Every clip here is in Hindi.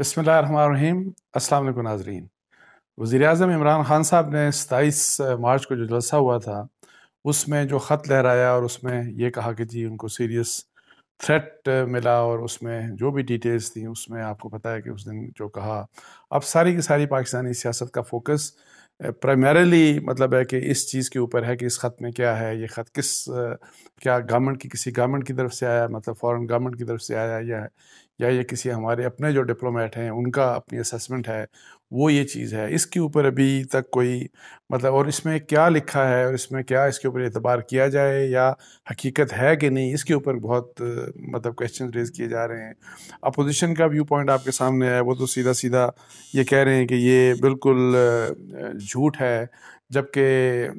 अस्सलाम वालेकुम नाजरीन वज़ी अजम इमरान ख़ान साहब ने सताईस मार्च को जो जलसा हुआ था उसमें जो ख़त लहराया और उसमें यह कहा कि जी उनको सीरियस थ्रेट मिला और उसमें जो भी डिटेल्स थी उसमें आपको पता है कि उस दिन जो कहा अब सारी की सारी पाकिस्तानी सियासत का फोकस प्राइमरली मतलब है कि इस चीज़ के ऊपर है कि इस ख़त में क्या है ये ख़त किस क्या गवर्नमेंट की किसी गवर्नमेंट की तरफ से आया मतलब फॉरेन गवर्नमेंट की तरफ से आया या या ये किसी हमारे अपने जो डिप्लोमेट हैं उनका अपनी असेसमेंट है वो ये चीज़ है इसके ऊपर अभी तक कोई मतलब और इसमें क्या लिखा है और इसमें क्या इसके ऊपर एतबार किया जाए या हकीकत है कि नहीं इसके ऊपर बहुत मतलब क्वेश्चन रेज़ किए जा रहे हैं अपोजिशन का व्यू पॉइंट आपके सामने आया वो तो सीधा सीधा ये कह रहे हैं कि ये बिल्कुल झूठ है जबकि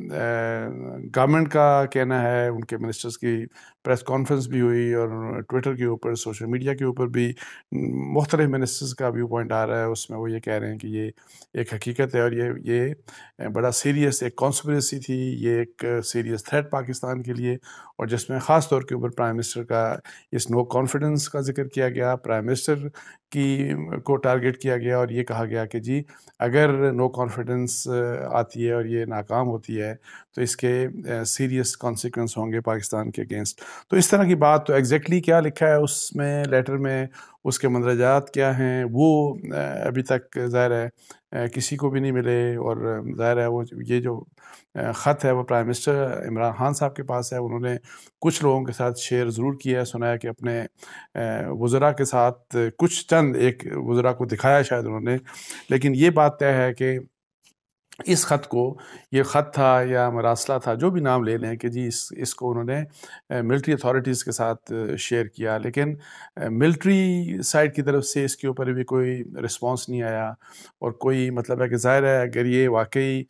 गवर्नमेंट का कहना है उनके मिनिस्टर्स की प्रेस कॉन्फ्रेंस भी हुई और ट्विटर के ऊपर सोशल मीडिया के ऊपर भी मुख्तलि मिनिस्टर्स का व्यू पॉइंट आ रहा है उसमें वो ये कह रहे हैं कि ये एक हकीकत है और ये ये बड़ा सीरियस एक कॉन्सप्रेसी थी ये एक सीरियस थ्रेट पाकिस्तान के लिए और जिसमें ख़ास तौर के ऊपर प्राइम मिनिस्टर का इस नो कॉन्फिडेंस का जिक्र किया गया प्राइम मिनिस्टर की को टारगेट किया गया और ये कहा गया कि जी अगर नो कॉन्फिडेंस आती है और ये नाकाम होती है तो इसके सीरियस कॉन्सिक्वेंस होंगे पाकिस्तान के अगेंस्ट तो इस तरह की बात तो एग्जैक्टली exactly क्या लिखा है उसमें लेटर में उसके मंदराजात क्या हैं वो अभी तक ज़ाहिर है किसी को भी नहीं मिले और ज़ाहिर है वो ये जो ख़त है वो प्राइम मिनिस्टर इमरान खान साहब के पास है उन्होंने कुछ लोगों के साथ शेयर ज़रूर किया है सुनाया कि अपने वज़रा के साथ कुछ चंद एक वज़रा को दिखाया शायद उन्होंने लेकिन ये बात तय है कि इस ख़त को ये ख़त था या मरासला था जो भी नाम ले लें कि जी इस इसको उन्होंने मिलिट्री अथॉरिटीज़ के साथ शेयर किया लेकिन मिलिट्री साइड की तरफ से इसके ऊपर भी कोई रिस्पांस नहीं आया और कोई मतलब है कि ज़ाहिर है अगर ये वाकई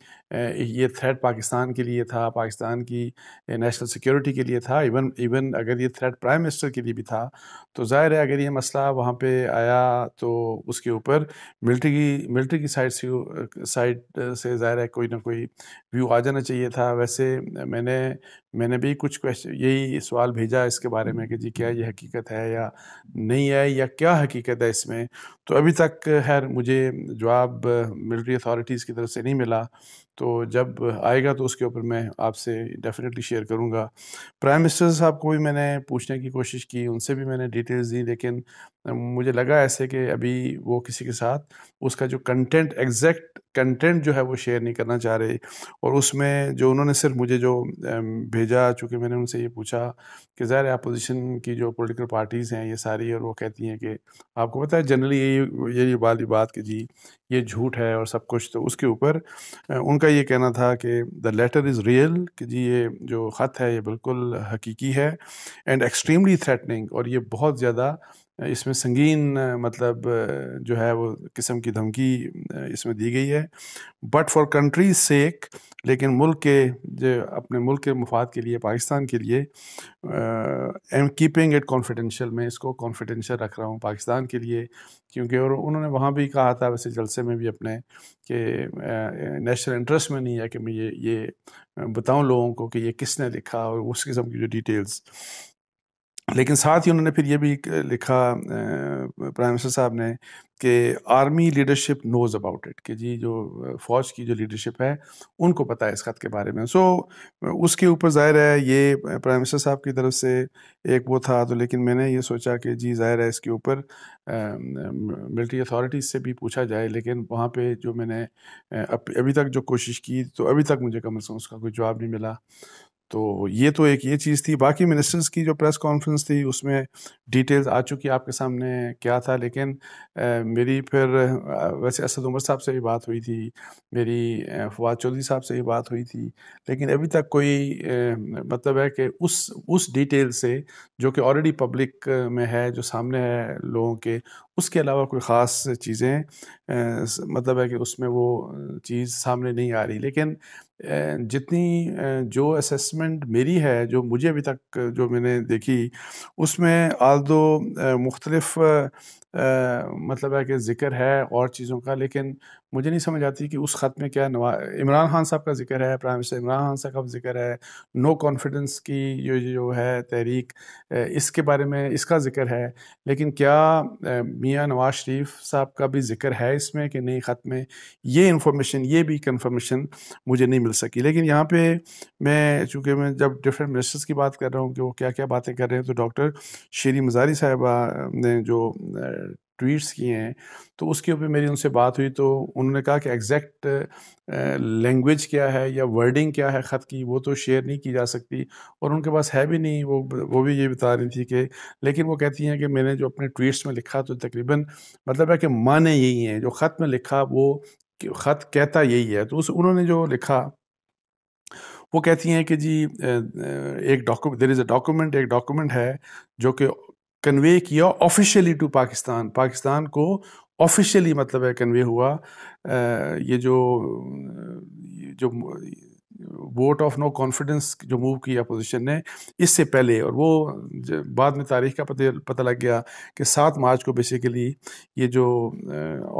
ये थ्रेट पाकिस्तान के लिए था पाकिस्तान की नेशनल सिक्योरिटी के लिए था इवन इवन अगर ये थ्रेट प्राइम मिनिस्टर के लिए भी था तो ज़ाहिर है अगर ये मसला वहाँ पर आया तो उसके ऊपर मिल्ट्री की मिल्ट्री की साइड से साइड से ज़ाहिर है कोई ना कोई व्यू आ जाना चाहिए था वैसे मैंने मैंने भी कुछ क्वेश्चन यही सवाल भेजा इसके बारे में कि जी क्या ये हकीकत है या नहीं है या क्या हकीकत है इसमें तो अभी तक खैर मुझे जवाब मिलिट्री अथॉरिटीज़ की तरफ से नहीं मिला तो जब आएगा तो उसके ऊपर मैं आपसे डेफिनेटली शेयर करूँगा प्राइम मिनिस्टर साहब को भी मैंने पूछने की कोशिश की उनसे भी मैंने डिटेल्स दी लेकिन मुझे लगा ऐसे कि अभी वो किसी के साथ उसका जो कंटेंट एग्जैक्ट कंटेंट जो है वो शेयर नहीं करना चाह रहे और उसमें जो उन्होंने सिर्फ मुझे जो भेजा चूँकि मैंने उनसे ये पूछा कि ज़ाहिर अपोजिशन की जो पॉलिटिकल पार्टीज़ हैं ये सारी और वो कहती हैं कि आपको पता है जनरली यही यही वाली बात कि जी ये झूठ है और सब कुछ तो उसके ऊपर उनका ये कहना था कि द लेटर इज़ रियल कि जी ये जो ख़त है ये बिल्कुल हकीकी है एंड एक्सट्रीमली थ्रेटनिंग और ये बहुत ज़्यादा इसमें संगीन मतलब जो है वो किस्म की धमकी इसमें दी गई है बट फॉर कंट्रीज सेक लेकिन मुल्क के जो अपने मुल्क के मुफाद के लिए पाकिस्तान के लिए एम कीपिंग इट कॉन्फिडेंशियल मैं इसको कॉन्फिडेंशियल रख रहा हूँ पाकिस्तान के लिए क्योंकि और उन्होंने वहाँ भी कहा था वैसे जलसे में भी अपने कि नेशनल इंटरेस्ट में नहीं है कि मैं ये ये बताऊँ लोगों को कि ये किसने लिखा और उस किस्म की जो डिटेल्स लेकिन साथ ही उन्होंने फिर ये भी लिखा प्राइम मिनिस्टर साहब ने कि army leadership knows about it कि जी जो फ़ौज की जो लीडरशिप है उनको पता है इस ख़त के बारे में सो so, उसके ऊपर ज़ाहिर है ये प्राइम मिनिस्टर साहब की तरफ से एक वो था तो लेकिन मैंने ये सोचा कि जी ज़ाहिर है इसके ऊपर मिलिट्री अथॉरिटीज़ से भी पूछा जाए लेकिन वहाँ पे जो मैंने अभी तक जो कोशिश की तो अभी तक मुझे कम अज़ कम उसका कोई जवाब नहीं मिला तो ये तो एक ये चीज़ थी बाकी मिनिस्टर्स की जो प्रेस कॉन्फ्रेंस थी उसमें डिटेल्स आ चुकी आपके सामने क्या था लेकिन आ, मेरी फिर वैसे असद उमर साहब से भी बात हुई थी मेरी फवाद चौधरी साहब से भी बात हुई थी लेकिन अभी तक कोई आ, मतलब है कि उस उस डिटेल से जो कि ऑलरेडी पब्लिक में है जो सामने है लोगों के उसके अलावा कोई ख़ास चीज़ें मतलब है कि उसमें वो चीज़ सामने नहीं आ रही लेकिन जितनी जो असेसमेंट मेरी है जो मुझे अभी तक जो मैंने देखी उसमें आल दो मुख्तलफ़ मतलब है कि ज़िक्र है और चीज़ों का लेकिन मुझे नहीं समझ आती कि उस ख़त में क्या नवा इमरान खान साहब का जिक्र है प्राइम मिनिस्टर इमरान खान साहब का जिक्र है नो कॉन्फिडेंस की जो जो है तहरीक इसके बारे में इसका जिक्र है लेकिन क्या मियाँ नवाज शरीफ साहब का भी जिक्र है इसमें कि नहीं ख़त में ये इन्फॉर्मेशन ये भी कन्फर्मेशन मुझे नहीं मिल सकी लेकिन यहाँ पर मैं चूँकि मैं जब डिफरेंट मिनिस्टर्स की बात कर रहा हूँ कि वो क्या क्या बातें कर रहे हैं तो डॉक्टर शेरी मजारी साहबा ने जो ट्वीट्स किए हैं तो उसके ऊपर मेरी उनसे बात हुई तो उन्होंने कहा कि एग्जैक्ट लैंग्वेज क्या है या वर्डिंग क्या है ख़त की वो तो शेयर नहीं की जा सकती और उनके पास है भी नहीं वो वो भी ये बता रही थी कि लेकिन वो कहती हैं कि मैंने जो अपने ट्वीट्स में लिखा तो तकरीबन मतलब है कि माने यही हैं जो ख़त में लिखा वो ख़त कहता यही है तो उस उन्होंने जो लिखा वो कहती हैं कि जी एक document there is a document एक डॉक्यूमेंट है जो कि कन्वे किया ऑफिशियली टू पाकिस्तान पाकिस्तान को ऑफिशियली मतलब है कन्वे हुआ ये जो जो वोट ऑफ नो कॉन्फिडेंस जो मूव किया अपोजिशन ने इससे पहले और वो बाद में तारीख का पता पता लग गया कि सात मार्च को बेसिकली ये जो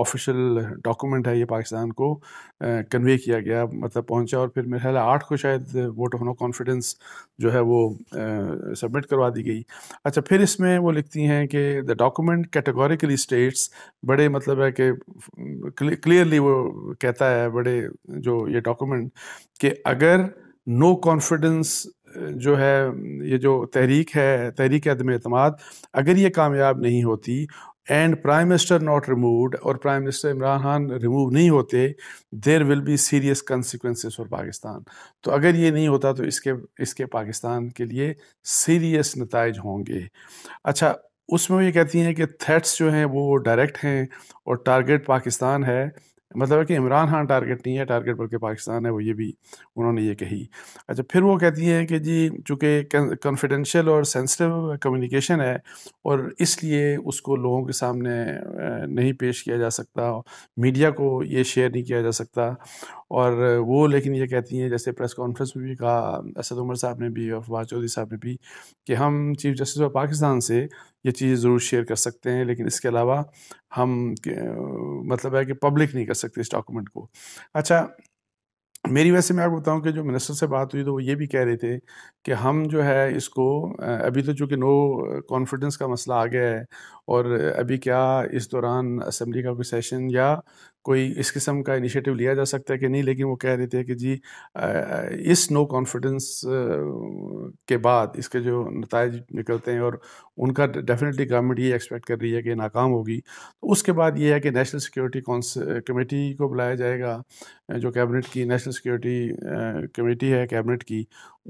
ऑफिशियल डॉक्यूमेंट है ये पाकिस्तान को कन्वे किया गया मतलब पहुंचा और फिर मेरे ख्याल आठ को शायद वोट ऑफ नो कॉन्फिडेंस जो है वो सबमिट करवा दी गई अच्छा फिर इसमें वो लिखती हैं कि द डॉक्यूमेंट कैटेगोरिकली स्टेट्स बड़े मतलब है कि क्लियरली वो कहता है बड़े जो ये डॉक्यूमेंट कि अगर नो कॉन्फिडेंस जो है ये जो तहरीक है तहरीक अदम अतमाद अगर ये कामयाब नहीं होती and prime minister not removed और prime minister Imran Khan remove नहीं होते there will be serious consequences for Pakistan तो अगर ये नहीं होता तो इसके इसके पाकिस्तान के लिए सीरियस नतज होंगे अच्छा उसमें ये कहती हैं कि थ्रेट्स जो हैं वो डायरेक्ट हैं और टारगेट पाकिस्तान है मतलब है कि इमरान खान टारगेट नहीं है टारगेट बल्कि पाकिस्तान है वो ये भी उन्होंने ये कही अच्छा फिर वो कहती हैं कि जी चूँकि कॉन्फिडेंशियल और सेंसिटिव कम्युनिकेशन है और इसलिए उसको लोगों के सामने नहीं पेश किया जा सकता मीडिया को ये शेयर नहीं किया जा सकता और वो लेकिन ये कहती हैं जैसे प्रेस कॉन्फ्रेंस में भी कहा असद उमर साहब ने भी और फवाद चौधरी साहब ने भी कि हम चीफ जस्टिस ऑफ पाकिस्तान से ये चीज़ ज़रूर शेयर कर सकते हैं लेकिन इसके अलावा हम मतलब है कि पब्लिक नहीं कर सकते इस डॉक्यूमेंट को अच्छा मेरी वैसे मैं आपको बताऊं कि जो मिनिस्टर से बात हुई तो वो ये भी कह रहे थे कि हम जो है इसको अभी तो चूँकि नो कॉन्फिडेंस का मसला आ गया है और अभी क्या इस दौरान असम्बली का कोई सेशन या कोई इस किस्म का इनिशिएटिव लिया जा सकता है कि नहीं लेकिन वो कह रहे थे कि जी इस नो कॉन्फिडेंस के बाद इसके जो नतज निकलते हैं और उनका डेफिनेटली गवर्नमेंट ये एक्सपेक्ट कर रही है कि नाकाम होगी तो उसके बाद ये है कि नेशनल सिक्योरिटी कमेटी को बुलाया जाएगा जो कैबिनेट की नेशनल सिक्योरिटी कमेटी है कैबिनेट की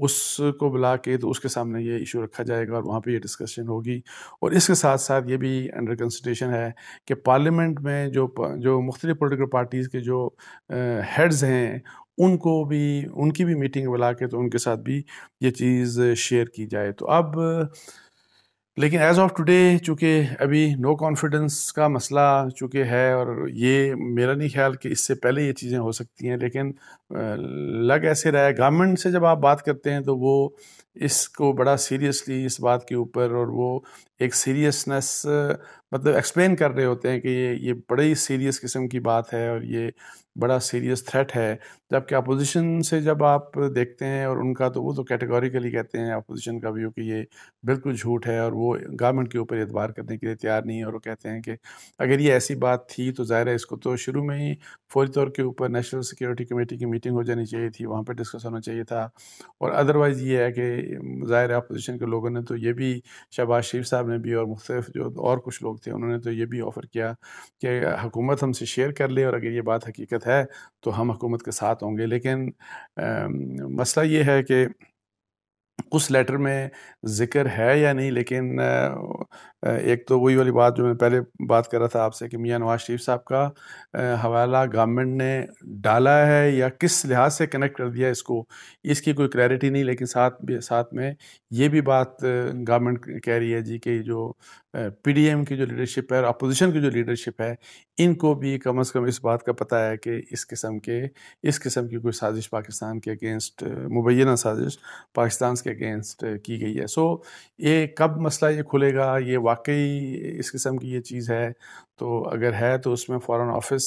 उसको बुला के तो उसके सामने ये इशू रखा जाएगा और वहाँ पे ये डिस्कशन होगी और इसके साथ साथ ये भी अंडर कंसिडेशन है कि पार्लियामेंट में जो जो मुख्तलिफ पोलिटिकल पार्टीज़ के जो हेड्स हैं उनको भी उनकी भी मीटिंग बुला के तो उनके साथ भी ये चीज़ शेयर की जाए तो अब लेकिन एज ऑफ टुडे चूँकि अभी नो कॉन्फिडेंस का मसला चूँकि है और ये मेरा नहीं ख्याल कि इससे पहले ये चीज़ें हो सकती हैं लेकिन लग ऐसे रहा है गवर्नमेंट से जब आप बात करते हैं तो वो इसको बड़ा सीरियसली इस बात के ऊपर और वो एक सीरियसनेस मतलब एक्सप्लेन कर रहे होते हैं कि ये ये बड़ी सीरियस किस्म की बात है और ये बड़ा सीरियस थ्रेट है जबकि अपोजिशन से जब आप देखते हैं और उनका तो वो तो कैटेगोरिकली कहते हैं अपोजिशन का व्यू कि ये बिल्कुल झूठ है और वो गवर्नमेंट के ऊपर एतबार करने के लिए तैयार नहीं है और वो कहते हैं कि अगर ये ऐसी बात थी तो ज़ाहिर है इसको तो शुरू में ही फौरी तौर के ऊपर नेशनल सिक्योरिटी कमेटी की मीटिंग हो जानी चाहिए थी वहाँ पर डिस्कस होना चाहिए था और अदरवाइज़ ये है कि ज़ाहिर अपोजिशन के लोगों ने तो ये भी शहबाज शरीफ साहब ने भी और मुख्तफ जो और कुछ लोग थे उन्होंने तो ये भी ऑफ़र किया कि हकूमत हमसे शेयर कर ले और अगर ये बात हकीकत है तो हम हकूमत के साथ होंगे लेकिन आ, मसला ये है कि उस लेटर में ज़िक्र है या नहीं लेकिन एक तो वही वाली बात जो मैं पहले बात कर रहा था आपसे कि मियाँ नवाज शरीफ साहब का हवाला गवर्नमेंट ने डाला है या किस लिहाज से कनेक्ट कर दिया इसको इसकी कोई क्लैरिटी नहीं लेकिन साथ भी साथ में ये भी बात गवर्नमेंट कह रही है जी कि जो पीडीएम की जो लीडरशिप है और अपोजिशन की जो लीडरशिप है इनको भी कम अज़ कम इस बात का पता है कि इस किस्म के इस किस्म की कोई साजिश पाकिस्तान के अगेंस्ट मुबैना साजिश पाकिस्तान के अगेंस्ट की गई है सो ये कब मसला ये खुलेगा ये वाकई इस किस्म की ये चीज़ है तो अगर है तो उसमें फ़ॉरेन ऑफिस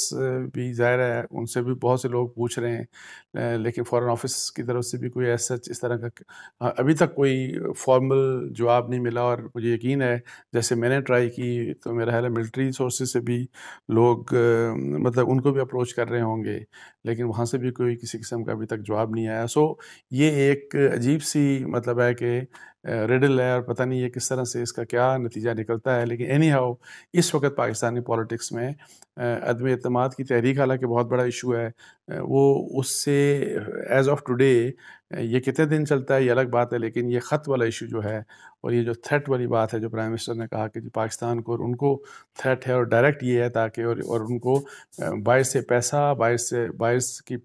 भी ज़ाहिर है उनसे भी बहुत से लोग पूछ रहे हैं लेकिन फ़ॉरेन ऑफिस की तरफ से भी कोई ऐसा इस तरह का अभी तक कोई फॉर्मल जवाब नहीं मिला और मुझे यकीन है जैसे मैंने ट्राई की तो मेरा ख्याल है मिलिट्री सोर्सेज से भी लोग मतलब उनको भी अप्रोच कर रहे होंगे लेकिन वहाँ से भी कोई किसी किस्म का अभी तक जवाब नहीं आया सो ये एक अजीब सी मतलब है कि रिडल है और पता नहीं ये किस तरह से इसका क्या नतीजा निकलता है लेकिन एनी हाउ इस वक्त पाकिस्तान पॉलिटिक्स में अदम अतम की तहरीक हालांकि बहुत बड़ा इशू है वो उससे एज़ ऑफ टुडे ये कितने दिन चलता है ये अलग बात है लेकिन ये ख़त वाला इशू जो है और ये जो थ्रेट वाली बात है जो प्राइम मिनिस्टर ने कहा कि पाकिस्तान को और उनको थ्रेट है और डायरेक्ट ये है ताकि और और उनको बाहर से पैसा बाहर से बाहर की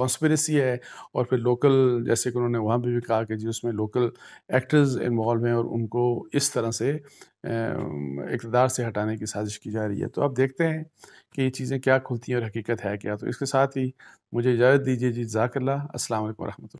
कॉन्स्परेसी है और फिर लोकल जैसे कि उन्होंने वहाँ भी, भी कहा कि जी उसमें लोकल एक्टर्स इन्वॉल्व हैं और उनको इस तरह से इकतदार से हटाने की साजिश की जा रही है तो आप देखते हैं कि ये चीज़ें क्या खुलती हैं और हकीकत है क्या तो इसके साथ ही मुझे इजाज़त दीजिए जी जाकल्ला असल वरह